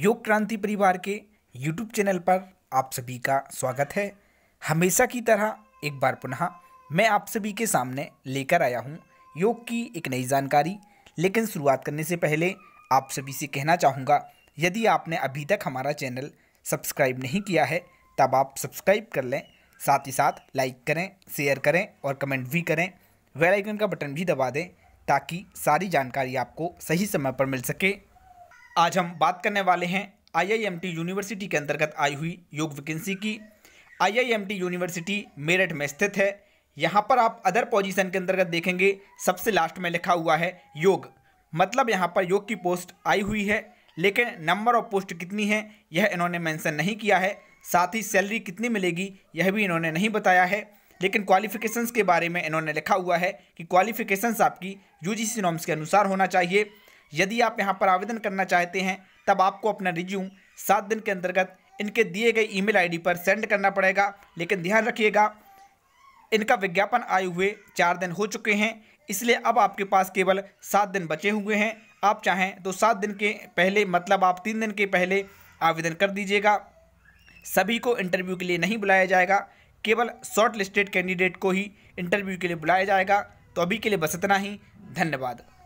योग क्रांति परिवार के यूट्यूब चैनल पर आप सभी का स्वागत है हमेशा की तरह एक बार पुनः मैं आप सभी के सामने लेकर आया हूँ योग की एक नई जानकारी लेकिन शुरुआत करने से पहले आप सभी से कहना चाहूँगा यदि आपने अभी तक हमारा चैनल सब्सक्राइब नहीं किया है तब आप सब्सक्राइब कर लें साथ ही साथ लाइक करें शेयर करें और कमेंट भी करें वेलाइकन का बटन भी दबा दें ताकि सारी जानकारी आपको सही समय पर मिल सके आज हम बात करने वाले हैं आईआईएमटी यूनिवर्सिटी के अंतर्गत आई हुई योग वैकेंसी की आईआईएमटी यूनिवर्सिटी मेरठ में स्थित है यहाँ पर आप अदर पोजीशन के अंतर्गत देखेंगे सबसे लास्ट में लिखा हुआ है योग मतलब यहाँ पर योग की पोस्ट आई हुई है लेकिन नंबर ऑफ पोस्ट कितनी है यह इन्होंने मैंसन नहीं किया है साथ ही सैलरी कितनी मिलेगी यह भी इन्होंने नहीं बताया है लेकिन क्वालिफिकेशंस के बारे में इन्होंने लिखा हुआ है कि क्वालिफिकेशंस आपकी यूजीसी नॉर्म्स के अनुसार होना चाहिए यदि आप यहाँ पर आवेदन करना चाहते हैं तब आपको अपना रिज्यूम सात दिन के अंतर्गत इनके दिए गए ईमेल आईडी पर सेंड करना पड़ेगा लेकिन ध्यान रखिएगा इनका विज्ञापन आए हुए चार दिन हो चुके हैं इसलिए अब आपके पास केवल सात दिन बचे हुए हैं आप चाहें तो सात दिन के पहले मतलब आप तीन दिन के पहले आवेदन कर दीजिएगा सभी को इंटरव्यू के लिए नहीं बुलाया जाएगा केवल शॉर्ट लिस्टेड कैंडिडेट को ही इंटरव्यू के लिए बुलाया जाएगा तो अभी के लिए बस इतना ही धन्यवाद